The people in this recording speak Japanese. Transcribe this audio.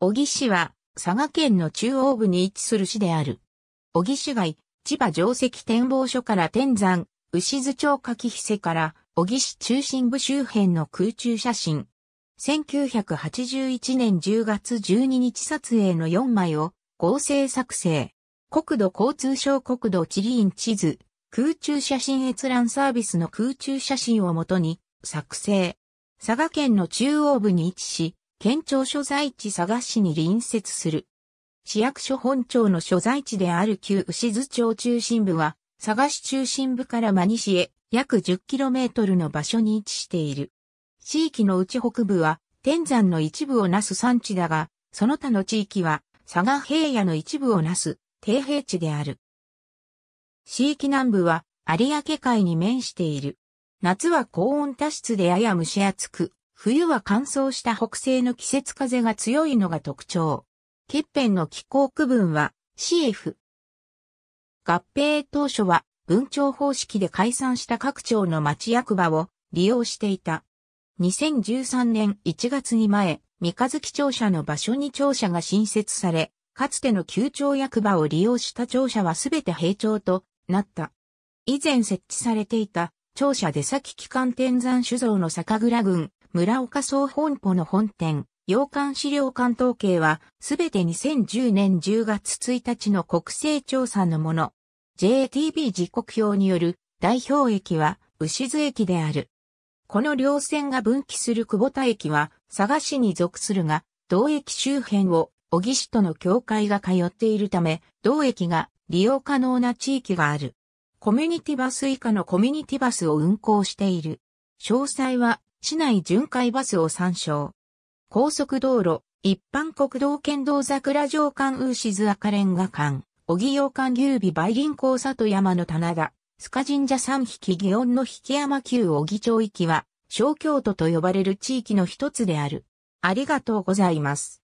小木市は、佐賀県の中央部に位置する市である。小木市街、千葉城跡展望所から天山、牛津町柿瀬から、小木市中心部周辺の空中写真。1981年10月12日撮影の4枚を合成作成。国土交通省国土地理院地図、空中写真閲覧サービスの空中写真をもとに作成。佐賀県の中央部に位置し、県庁所在地佐賀市に隣接する。市役所本庁の所在地である旧牛津町中心部は、佐賀市中心部から真西へ約 10km の場所に位置している。地域の内北部は天山の一部をなす山地だが、その他の地域は佐賀平野の一部をなす低平地である。地域南部は有明海に面している。夏は高温多湿でやや蒸し暑く、冬は乾燥した北西の季節風が強いのが特徴。欠片の気候区分は CF。合併当初は文庁方式で解散した各庁の町役場を利用していた。2013年1月に前、三日月庁舎の場所に庁舎が新設され、かつての旧庁役場を利用した庁舎はすべて閉庁となった。以前設置されていた庁舎出先機関天山酒造の酒蔵群、村岡総本舗の本店、洋館資料館統計は、すべて2010年10月1日の国勢調査のもの。JTB 時刻表による代表駅は、牛津駅である。この両線が分岐する久保田駅は、佐賀市に属するが、同駅周辺を、小木市との境界が通っているため、同駅が利用可能な地域がある。コミュニティバス以下のコミュニティバスを運行している。詳細は市内巡回バスを参照。高速道路、一般国道県道桜城間ウーシズ赤レンガ間、小木洋間牛尾梅林交里山の棚田、須賀神社三匹祇園の引山旧小木町域は、小京都と呼ばれる地域の一つである。ありがとうございます。